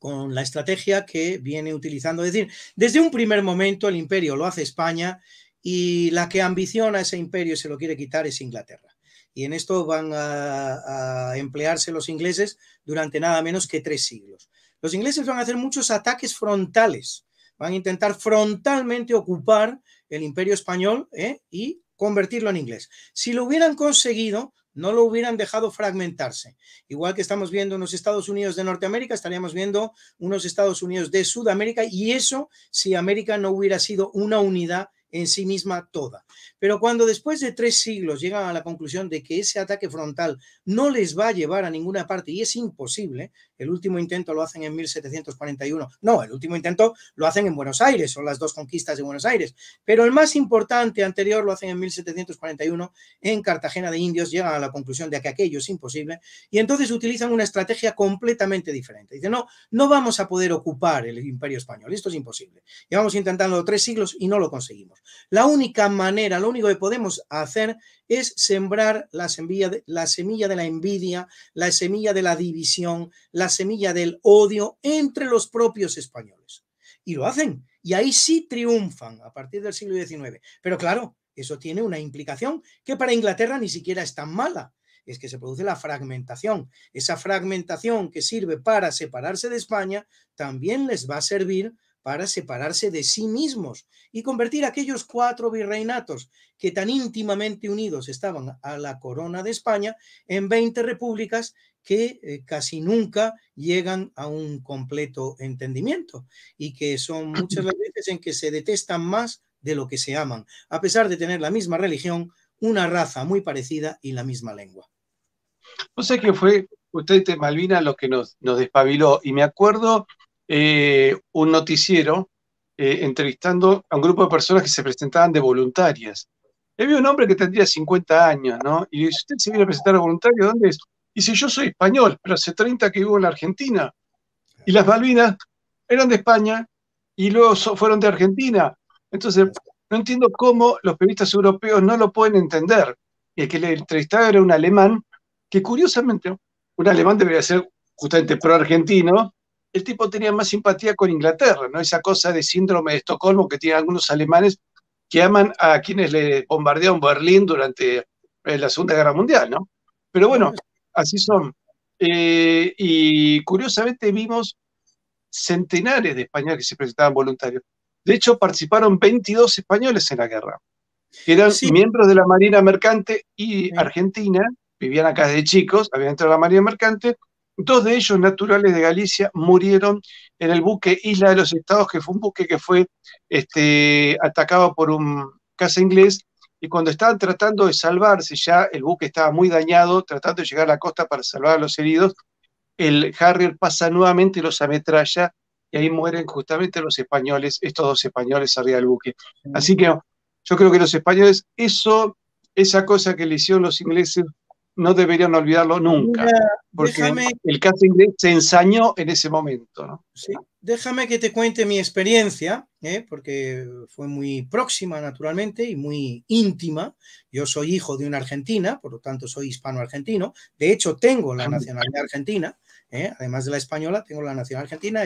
con la estrategia que viene utilizando. Es decir, desde un primer momento el imperio lo hace España y la que ambiciona ese imperio y se lo quiere quitar es Inglaterra. Y en esto van a, emplearse los ingleses durante nada menos que tres siglos. Los ingleses van a hacer muchos ataques frontales, van a intentar frontalmente ocupar el imperio español ¿eh? y convertirlo en inglés. Si lo hubieran conseguido, no lo hubieran dejado fragmentarse. Igual que estamos viendo unos Estados Unidos de Norteamérica, estaríamos viendo unos Estados Unidos de Sudamérica y eso si América no hubiera sido una unidad en sí misma toda. Pero cuando después de tres siglos llegan a la conclusión de que ese ataque frontal no les va a llevar a ninguna parte y es imposible, el último intento lo hacen en 1741, no, el último intento lo hacen en Buenos Aires, son las dos conquistas de Buenos Aires, pero el más importante anterior lo hacen en 1741 en Cartagena de Indios, llegan a la conclusión de que aquello es imposible y entonces utilizan una estrategia completamente diferente. Dicen, no, no vamos a poder ocupar el imperio español, esto es imposible. Llevamos intentando tres siglos y no lo conseguimos. La única manera, único que podemos hacer es sembrar la semilla, de, la semilla de la envidia, la semilla de la división, la semilla del odio entre los propios españoles. Y lo hacen. Y ahí sí triunfan a partir del siglo XIX. Pero claro, eso tiene una implicación que para Inglaterra ni siquiera es tan mala es que se produce la fragmentación. Esa fragmentación que sirve para separarse de España también les va a servir para separarse de sí mismos y convertir aquellos cuatro virreinatos que tan íntimamente unidos estaban a la corona de España en 20 repúblicas que eh, casi nunca llegan a un completo entendimiento y que son muchas veces en que se detestan más de lo que se aman, a pesar de tener la misma religión, una raza muy parecida y la misma lengua. No sé qué fue usted, Malvina, lo que nos despabiló. Y me acuerdo eh, un noticiero eh, entrevistando a un grupo de personas que se presentaban de voluntarias. He un hombre que tendría 50 años, ¿no? Y dice, ¿usted se viene a presentar a voluntario? ¿Dónde es? Y dice, yo soy español, pero hace 30 que vivo en la Argentina. Y las Malvinas eran de España y luego fueron de Argentina. Entonces, no entiendo cómo los periodistas europeos no lo pueden entender. Y el que le entrevistaba era un alemán, que curiosamente, un alemán debería ser justamente pro-argentino, el tipo tenía más simpatía con Inglaterra, ¿no? Esa cosa de síndrome de Estocolmo que tienen algunos alemanes que aman a quienes le bombardearon Berlín durante eh, la Segunda Guerra Mundial, ¿no? Pero bueno, ah, así son. Eh, y curiosamente vimos centenares de españoles que se presentaban voluntarios. De hecho, participaron 22 españoles en la guerra. Eran miembros de la Marina Mercante y Argentina, vivían acá de chicos, habían entrado a la Marina Mercante, Dos de ellos, naturales de Galicia, murieron en el buque Isla de los Estados, que fue un buque que fue este, atacado por un caza inglés. Y cuando estaban tratando de salvarse, ya el buque estaba muy dañado, tratando de llegar a la costa para salvar a los heridos, el Harrier pasa nuevamente y los ametralla, y ahí mueren justamente los españoles, estos dos españoles arriba del buque. Así que yo creo que los españoles, eso, esa cosa que le hicieron los ingleses no deberían olvidarlo nunca, porque el caso inglés se ensañó en ese momento. Sí, déjame que te cuente mi experiencia, ¿eh? porque fue muy próxima naturalmente y muy íntima. Yo soy hijo de una argentina, por lo tanto soy hispano-argentino. De hecho, tengo la nacionalidad argentina. ¿eh? además de la española, tengo la nación argentina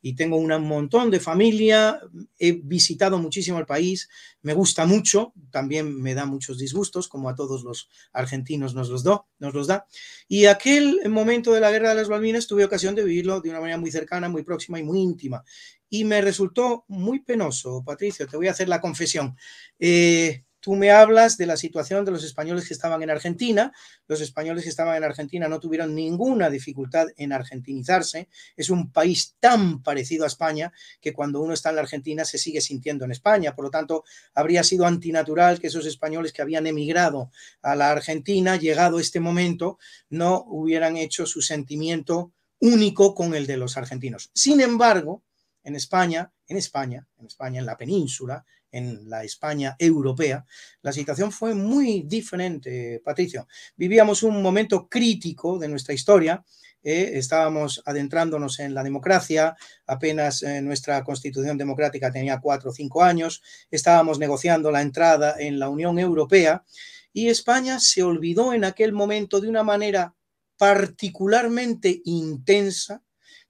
y, tengo un montón de familia, he visitado muchísimo el país, me gusta mucho, también me da muchos disgustos, como a todos los argentinos nos los, do, nos los da. Y aquel momento de la guerra de las Malvinas tuve ocasión de vivirlo de una manera muy cercana, muy próxima y muy íntima. Y me resultó muy penoso, Patricio, te voy a hacer la confesión. Eh, Tú me hablas de la situación de los españoles que estaban en Argentina. Los españoles que estaban en Argentina no tuvieron ninguna dificultad en argentinizarse. Es un país tan parecido a España que cuando uno está en la Argentina se sigue sintiendo en España. Por lo tanto, habría sido antinatural que esos españoles que habían emigrado a la Argentina, llegado este momento, no hubieran hecho su sentimiento único con el de los argentinos. Sin embargo, en España, en España, en España, en la península, en la España europea, la situación fue muy diferente, Patricio. Vivíamos un momento crítico de nuestra historia, eh, estábamos adentrándonos en la democracia, apenas eh, nuestra constitución democrática tenía cuatro o cinco años, estábamos negociando la entrada en la Unión Europea y España se olvidó en aquel momento de una manera particularmente intensa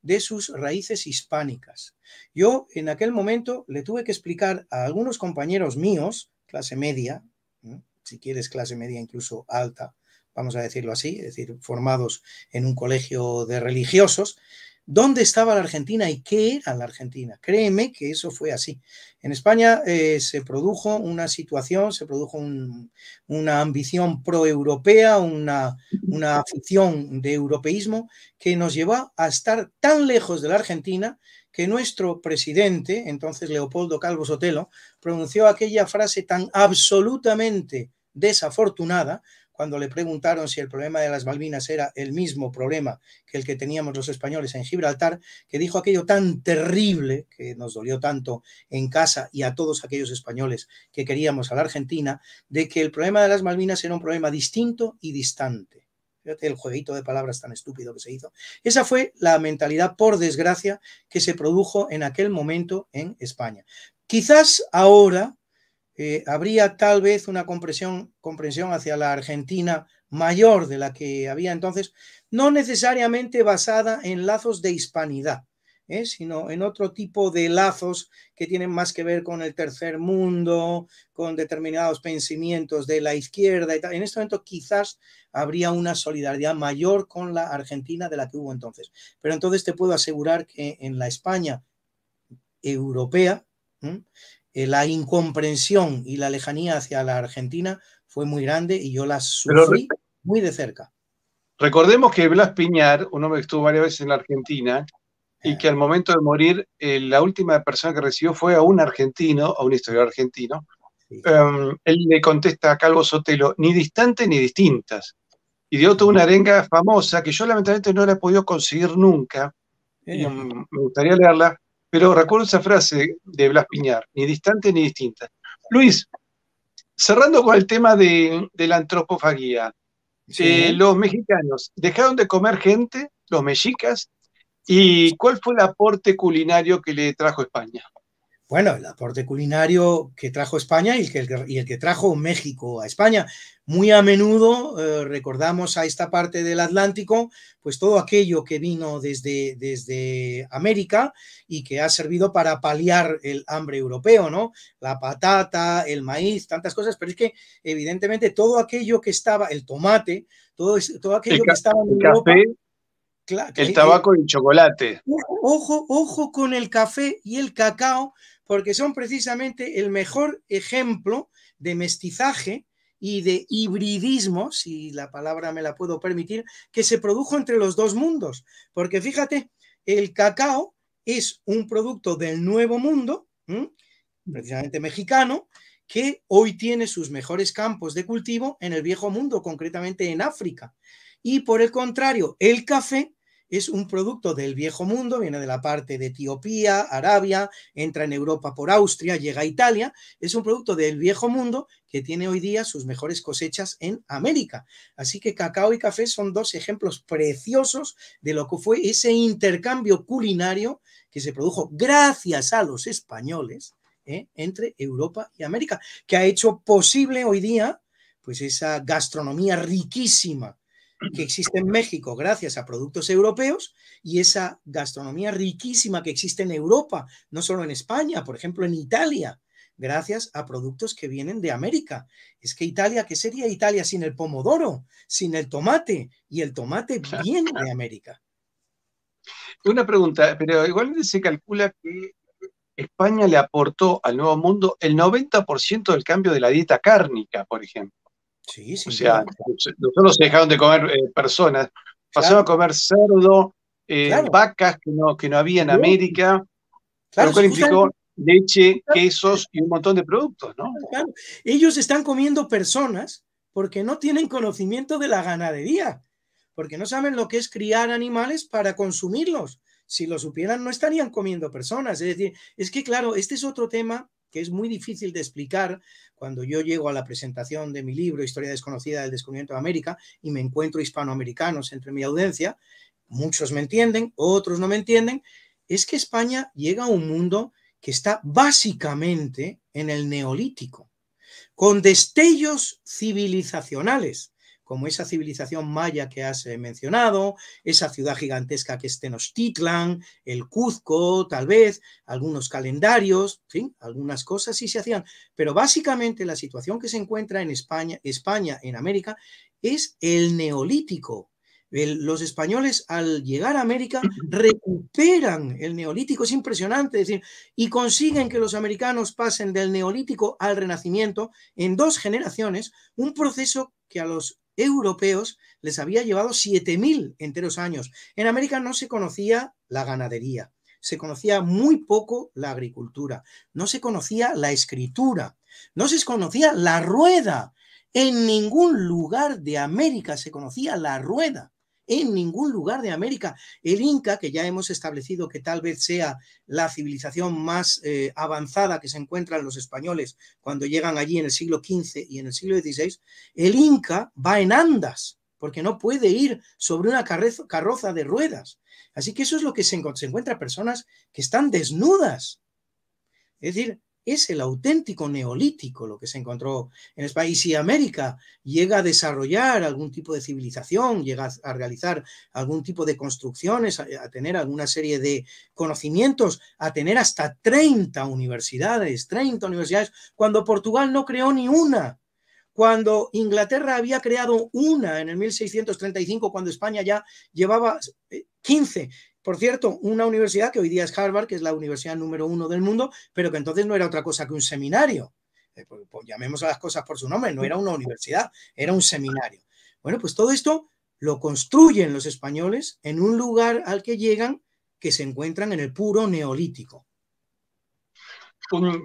de sus raíces hispánicas. Yo en aquel momento le tuve que explicar a algunos compañeros míos, clase media, si quieres clase media incluso alta, vamos a decirlo así, es decir, formados en un colegio de religiosos, dónde estaba la Argentina y qué era la Argentina. Créeme que eso fue así. En España eh, se produjo una situación, se produjo una ambición proeuropea, una, una afición de europeísmo que nos llevó a estar tan lejos de la Argentina que nuestro presidente, entonces Leopoldo Calvo Sotelo, pronunció aquella frase tan absolutamente desafortunada cuando le preguntaron si el problema de las Malvinas era el mismo problema que el que teníamos los españoles en Gibraltar, que dijo aquello tan terrible que nos dolió tanto en casa y a todos aquellos españoles que queríamos a la Argentina, de que el problema de las Malvinas era un problema distinto y distante. Fíjate el jueguito de palabras tan estúpido que se hizo. Esa fue la mentalidad, por desgracia, que se produjo en aquel momento en España. Quizás ahora, eh, habría tal vez una comprensión, hacia la Argentina mayor de la que había entonces, no necesariamente basada en lazos de hispanidad, ¿eh? sino en otro tipo de lazos que tienen más que ver con el tercer mundo, con determinados pensamientos de la izquierda En este momento quizás habría una solidaridad mayor con la Argentina de la que hubo entonces. Pero entonces te puedo asegurar que en la España europea, eh, la incomprensión y la lejanía hacia la Argentina fue muy grande y yo la sufrí muy de cerca. Recordemos que Blas Piñar, un hombre que estuvo varias veces en la Argentina, y eh. que al momento de morir, eh, la última persona que recibió fue a un argentino, a un historiador argentino. Em, él le contesta a Calvo Sotelo, ni distante ni distintas. Y dio toda una arenga famosa que yo lamentablemente no la he podido conseguir nunca. Em, me gustaría leerla, pero recuerdo esa frase de Blas Piñar, ni distante ni distinta. Luis, cerrando con el tema de, la antropofagía, eh, los mexicanos dejaron de comer gente, los mexicas, ¿y cuál fue el aporte culinario que le trajo España? Bueno, el aporte culinario que trajo España y el que, y el que trajo México a España muy a menudo eh, recordamos a esta parte del Atlántico, pues todo aquello que vino desde, desde América y que ha servido para paliar el hambre europeo, ¿no? La patata, el maíz, tantas cosas, pero es que evidentemente todo aquello que estaba, el tomate, todo, todo aquello que estaba en Café. el eh, tabaco y el chocolate. Ojo, ojo con el café y el cacao, porque son precisamente el mejor ejemplo de mestizaje y de hibridismo, si la palabra me la puedo permitir, que se produjo entre los dos mundos. Porque fíjate, el cacao es un producto del nuevo mundo, precisamente mexicano, que hoy tiene sus mejores campos de cultivo en el viejo mundo, concretamente en África. Y por el contrario, el café es un producto del viejo mundo, viene de la parte de Etiopía, Arabia, entra en Europa por Austria, llega a Italia, es un producto del viejo mundo que tiene hoy día sus mejores cosechas en América. Así que cacao y café son dos ejemplos preciosos de lo que fue ese intercambio culinario que se produjo gracias a los españoles ¿eh? entre Europa y América, que ha hecho posible hoy día pues esa gastronomía riquísima que existe en México gracias a productos europeos y esa gastronomía riquísima que existe en Europa, no solo en España, por ejemplo en Italia, gracias a productos que vienen de América. Es que Italia, ¿qué sería Italia sin el pomodoro, sin el tomate? Y el tomate viene de América. Una pregunta, pero igual se calcula que España le aportó al Nuevo Mundo el 90% del cambio de la dieta cárnica, por ejemplo. O sea, nosotros dejamos se dejaron de comer eh, personas, pasaron a comer cerdo, eh, vacas que no, que no había en América, claro, lo implicó leche, quesos y un montón de productos, ¿no? Ellos están comiendo personas porque no tienen conocimiento de la ganadería, porque no saben lo que es criar animales para consumirlos. Si lo supieran, no estarían comiendo personas. Es decir, es que claro, este es otro tema que es muy difícil de explicar cuando yo llego a la presentación de mi libro Historia desconocida del descubrimiento de América y me encuentro hispanoamericanos entre mi audiencia, muchos me entienden, otros no me entienden, es que España llega a un mundo que está básicamente en el neolítico, con destellos civilizacionales, como esa civilización maya que has eh, mencionado, esa ciudad gigantesca que es Tenochtitlan, el Cuzco, tal vez, algunos calendarios, ¿sí? algunas cosas sí se hacían, pero básicamente la situación que se encuentra en España, España en América, es el neolítico, los españoles al llegar a América recuperan el neolítico, es impresionante, y consiguen que los americanos pasen del neolítico al renacimiento en dos generaciones, un proceso que a los europeos les había llevado 7.000 enteros años. En América no se conocía la ganadería, se conocía muy poco la agricultura, no se conocía la escritura, no se conocía la rueda. En ningún lugar de América se conocía la rueda en ningún lugar de América. El Inca, que ya hemos establecido que tal vez sea la civilización más eh, avanzada que se encuentran los españoles cuando llegan allí en el siglo XV y en el siglo XVI, el Inca va en andas, porque no puede ir sobre una carroza de ruedas. Así que eso es lo que se, se encuentra personas que están desnudas. Es decir, es el auténtico neolítico lo que se encontró en España. Y si América llega a desarrollar algún tipo de civilización, llega a realizar algún tipo de construcciones, a, tener alguna serie de conocimientos, a tener hasta 30 universidades, 30 universidades, cuando Portugal no creó ni una. Cuando Inglaterra había creado una en el 1635, cuando España ya llevaba 15 eh, por cierto, una universidad que hoy día es Harvard, que es la universidad número uno del mundo, pero que entonces no era otra cosa que un seminario. Eh, pues, pues llamemos a las cosas por su nombre, no era una universidad, era un seminario. Bueno, pues todo esto lo construyen los españoles en un lugar al que llegan que se encuentran en el puro neolítico.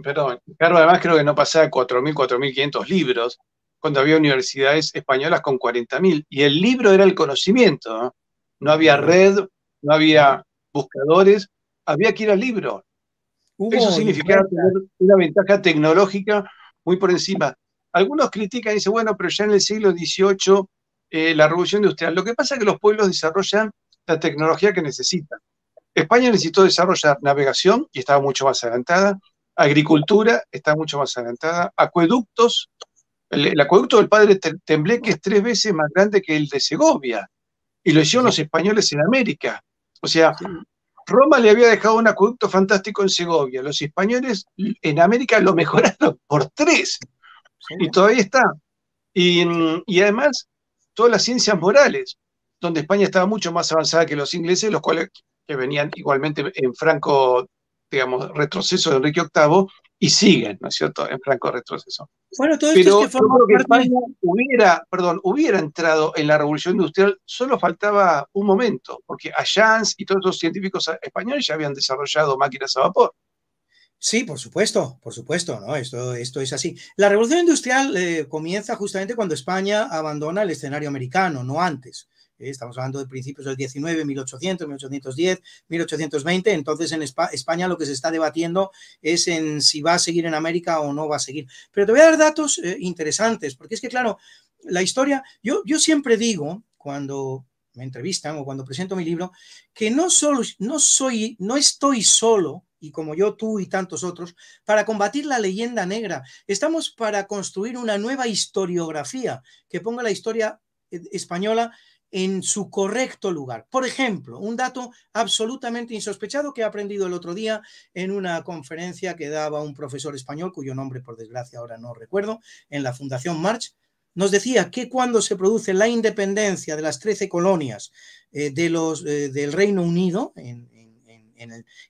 perdón, claro, además creo que no pasaba de 4.000, 4.500 libros, cuando había universidades españolas con 40.000, y el libro era el conocimiento, no había red no había buscadores, había que ir al libro. Eso significaba tener una ventaja tecnológica muy por encima. Algunos critican y dicen, bueno, pero ya en el siglo XVIII, eh, la revolución industrial. Lo que pasa es que los pueblos desarrollan la tecnología que necesitan. España necesitó desarrollar navegación y estaba mucho más adelantada, agricultura está mucho más adelantada, acueductos, el acueducto del padre Tembleque es tres veces más grande que el de Segovia y lo hicieron los españoles en América. O sea, Roma le había dejado un acueducto fantástico en Segovia. Los españoles en América lo mejoraron por tres. Y todavía está. Y, y, además, todas las ciencias morales, donde España estaba mucho más avanzada que los ingleses, los cuales que venían igualmente en franco, digamos, retroceso de Enrique VIII, y siguen, ¿no es cierto?, en franco retroceso. Bueno, todo esto es que, hubiera, perdón, hubiera entrado en la revolución industrial, solo faltaba un momento, porque Allans y todos los científicos españoles ya habían desarrollado máquinas a vapor. Sí, por supuesto, por supuesto, ¿no? Esto, esto es así. La revolución industrial eh, comienza justamente cuando España abandona el escenario americano, no antes. ¿eh? estamos hablando de principios del 19, 1800, 1810, 1820, entonces en España lo que se está debatiendo es en si va a seguir en América o no va a seguir. Pero te voy a dar datos eh, interesantes, porque es que claro, la historia, yo, yo siempre digo cuando me entrevistan o cuando presento mi libro, que no, solo, no, soy, no estoy solo, y como yo, tú y tantos otros, para combatir la leyenda negra. Estamos para construir una nueva historiografía que ponga la historia eh, española en su correcto lugar. Por ejemplo, un dato absolutamente insospechado que he aprendido el otro día en una conferencia que daba un profesor español, cuyo nombre por desgracia ahora no recuerdo, en la Fundación March, nos decía que cuando se produce la independencia de las 13 colonias eh, de los, eh, del Reino Unido en,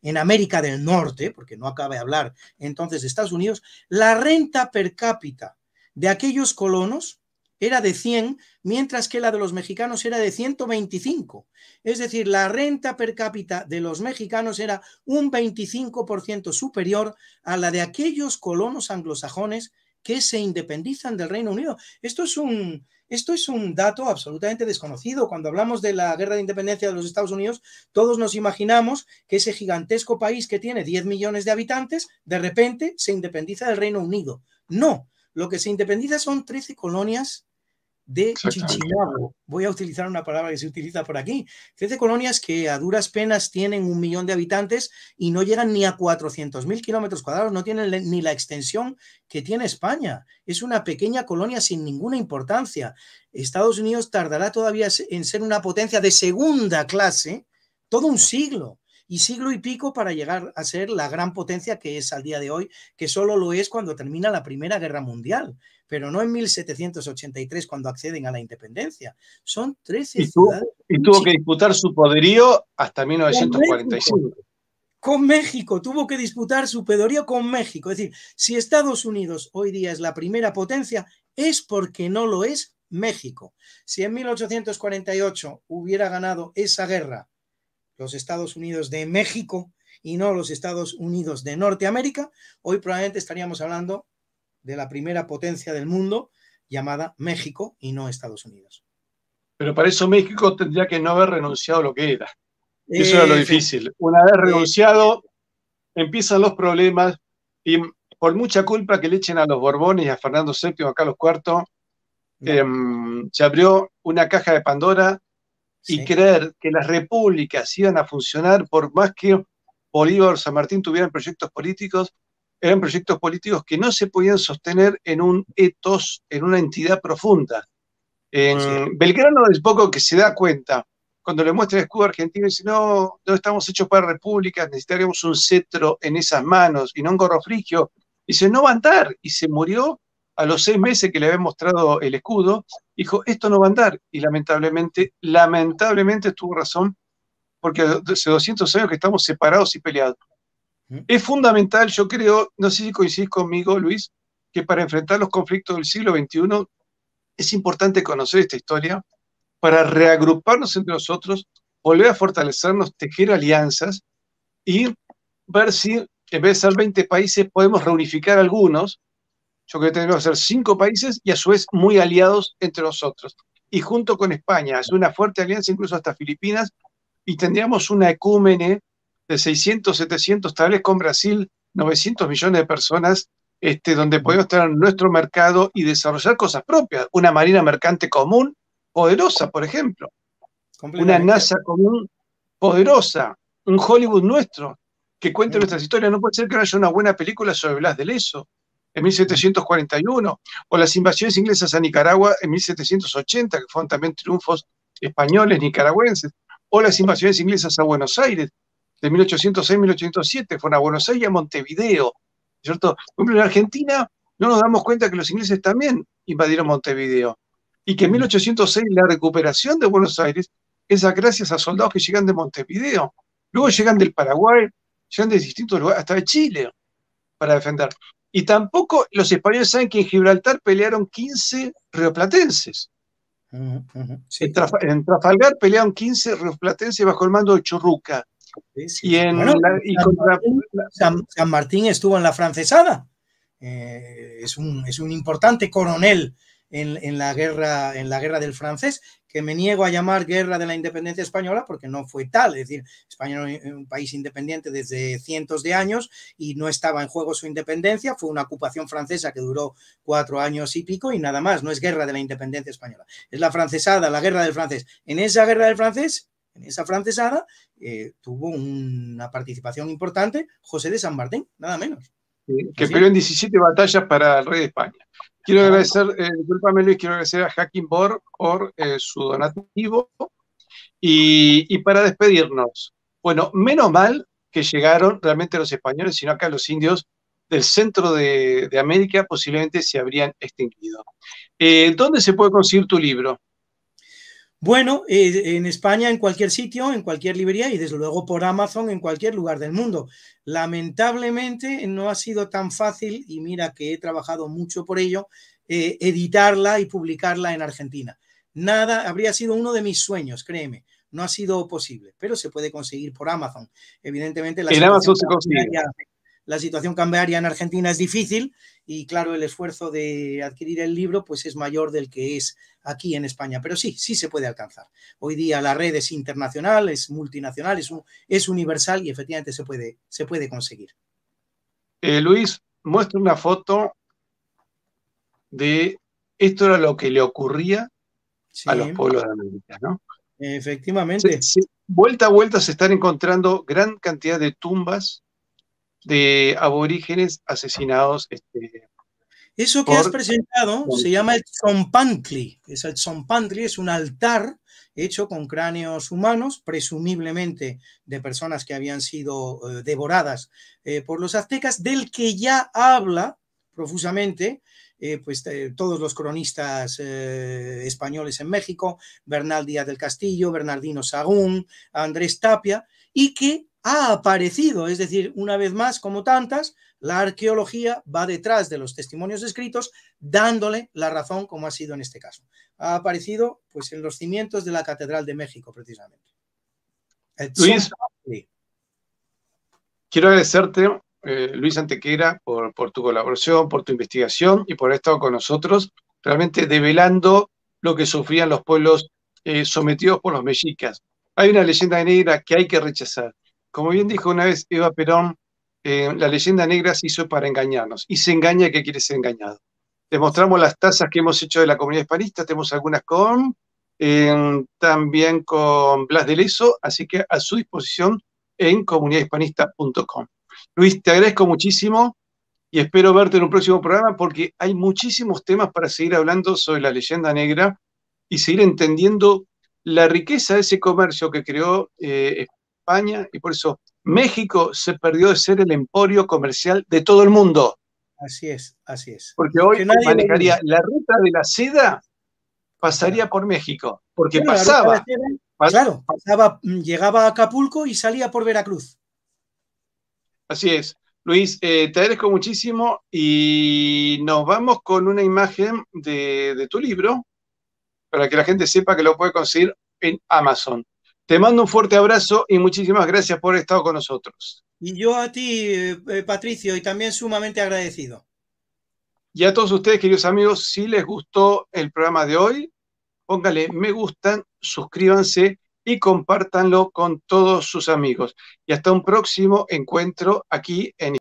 en, América del Norte, porque no acaba de hablar entonces de Estados Unidos, la renta per cápita de aquellos colonos era de 100, mientras que la de los mexicanos era de 125. Es decir, la renta per cápita de los mexicanos era un 25% superior a la de aquellos colonos anglosajones que se independizan del Reino Unido. Esto es un, esto es un dato absolutamente desconocido. Cuando hablamos de la guerra de independencia de los Estados Unidos, todos nos imaginamos que ese gigantesco país que tiene 10 millones de habitantes, de repente se independiza del Reino Unido. No, lo que se independiza son 13 colonias de Chichinabo. Voy a utilizar una palabra que se utiliza por aquí. 13 colonias que a duras penas tienen un millón de habitantes y no llegan ni a 400.000 kilómetros cuadrados, no tienen ni la extensión que tiene España. Es una pequeña colonia sin ninguna importancia. Estados Unidos tardará todavía en ser una potencia de segunda clase todo un siglo y siglo y pico para llegar a ser la gran potencia que es al día de hoy, que solo lo es cuando termina la Primera Guerra Mundial pero no en 1783 cuando acceden a la independencia. Son 13 y tuvo, Y tuvo que disputar su poderío hasta 1945. Con México, tuvo que disputar su poderío con México. Es decir, si Estados Unidos hoy día es la primera potencia, es porque no lo es México. Si en 1848 hubiera ganado esa guerra los Estados Unidos de México y no los Estados Unidos de Norteamérica, hoy probablemente estaríamos hablando de la primera potencia del mundo llamada México y no Estados Unidos. Pero para eso México tendría que no haber renunciado a lo que era. Eso era lo eh, difícil. Una vez eh. renunciado, empiezan los problemas y por mucha culpa que le echen a los Borbones y a Fernando VII, a Carlos IV, em, se abrió una caja de Pandora y creer que las repúblicas iban a funcionar por más que Bolívar o San Martín tuvieran proyectos políticos, eran proyectos políticos que no se podían sostener en un etos, en una entidad profunda. Belgrano es poco que se da cuenta. Cuando le muestra el escudo argentino, dice, no, no estamos hechos para repúblicas, necesitaríamos un cetro en esas manos y no un gorro frigio. Dice, no va a andar. Y se murió a los seis meses que le habían mostrado el escudo. Dijo, esto no va a andar. Y lamentablemente, lamentablemente tuvo razón, porque hace 200 años que estamos separados y peleados. Es fundamental, yo creo, no sé si coincidís conmigo, Luis, que para enfrentar los conflictos del siglo XXI es importante conocer esta historia para reagruparnos entre nosotros, volver a fortalecernos, tejer alianzas y ver si en vez de ser 20 países podemos reunificar algunos. Yo creo que tenemos que ser 5 países y a su vez muy aliados entre nosotros. Y junto con España, es una fuerte alianza incluso hasta Filipinas y tendríamos una ecumene de 600, 700, tal vez con Brasil, 900 millones de personas, este, donde podemos tener nuestro mercado y desarrollar cosas propias. Una marina mercante común, poderosa, por ejemplo. Una NASA común, poderosa. Un Hollywood nuestro, que cuente nuestras historias. No puede ser que no haya una buena película sobre Blas de Leso en 1741, o las invasiones inglesas a Nicaragua en 1780, que fueron también triunfos españoles, nicaragüenses, o las invasiones inglesas a Buenos Aires, de 1806-1807, fueron a Buenos Aires y a Montevideo, ¿cierto? Por ejemplo, en Argentina no nos damos cuenta que los ingleses también invadieron Montevideo y que en 1806 la recuperación de Buenos Aires es gracias a soldados que llegan de Montevideo, luego llegan del Paraguay, llegan de distintos lugares, hasta de Chile, para defender. Y tampoco los españoles saben que en Gibraltar pelearon 15 rioplatenses. en, Trafalgar pelearon 15 rioplatenses bajo el mando de Churruca. Y, San, Martín, estuvo en la francesada. Eh, es, un, importante coronel en, la guerra, en la guerra del francés, que me niego a llamar guerra de la independencia española porque no fue tal. Es decir, España es un país independiente desde cientos de años y no estaba en juego su independencia. Fue una ocupación francesa que duró cuatro años y pico y nada más. No es guerra de la independencia española. Es la francesada, la guerra del francés. En esa guerra del francés en esa francesada eh, tuvo una participación importante José de San Martín, nada menos. que peleó en 17 batallas para el rey de España. Quiero agradecer, eh, discúlpame Luis, quiero agradecer a hacking Bor por eh, su donativo. Y, y para despedirnos, bueno, menos mal que llegaron realmente los españoles, sino acá los indios del centro de, América posiblemente se habrían extinguido. Eh, ¿Dónde se puede conseguir tu libro? Bueno, eh, en España, en cualquier sitio, en cualquier librería y desde luego por Amazon, en cualquier lugar del mundo. Lamentablemente no ha sido tan fácil, y mira que he trabajado mucho por ello, eh, editarla y publicarla en Argentina. Nada, habría sido uno de mis sueños, créeme. No ha sido posible, pero se puede conseguir por Amazon. Evidentemente, la la situación cambiaria en Argentina es difícil y claro, el esfuerzo de adquirir el libro pues es mayor del que es aquí en España, pero sí, sí se puede alcanzar. Hoy día la red es internacional, es multinacional, es, universal y efectivamente se puede, se puede conseguir. Eh, Luis, muestra una foto de esto era lo que le ocurría a los pueblos de América, ¿no? Efectivamente. vuelta a vuelta se están encontrando gran cantidad de tumbas de aborígenes asesinados. Este, Eso que has presentado se llama el Tzompantli. Es el es un altar hecho con cráneos humanos, presumiblemente de personas que habían sido eh, devoradas eh, por los aztecas, del que ya habla profusamente eh, pues, todos los cronistas españoles en México, Bernal Díaz del Castillo, Bernardino Sagún, Andrés Tapia, y que ha aparecido, es decir, una vez más, como tantas, la arqueología va detrás de los testimonios escritos, dándole la razón, como ha sido en este caso. Ha aparecido pues, en los cimientos de la Catedral de México, precisamente. Luis, quiero agradecerte, eh, Luis Antequera, por, tu colaboración, por tu investigación y por haber estado con nosotros, realmente develando lo que sufrían los pueblos eh, sometidos por los mexicas. Hay una leyenda negra que hay que rechazar. Como bien dijo una vez Eva Perón, eh, la leyenda negra se hizo para engañarnos y se engaña que quiere ser engañado. Te mostramos las tasas que hemos hecho de la comunidad hispanista, tenemos algunas con, eh, también con Blas de Leso, así que a su disposición en comunidadhispanista.com. Luis, te agradezco muchísimo y espero verte en un próximo programa porque hay muchísimos temas para seguir hablando sobre la leyenda negra y seguir entendiendo la riqueza de ese comercio que creó eh, y por eso México se perdió de ser el emporio comercial de todo el mundo. Así es, así es. Porque hoy manejaría la ruta de la seda, pasaría por México, porque pasaba. claro, pasaba, mm, llegaba a Acapulco y salía por Veracruz. Así es. Luis, eh, te agradezco muchísimo y nos vamos con una imagen de tu libro para que la gente sepa que lo puede conseguir en Amazon. Te mando un fuerte abrazo y muchísimas gracias por haber estado con nosotros. Y yo a ti, eh, eh, Patricio, y también sumamente agradecido. Y a todos ustedes, queridos amigos, si les gustó el programa de hoy, póngale me gustan, suscríbanse y compártanlo con todos sus amigos. Y hasta un próximo encuentro aquí en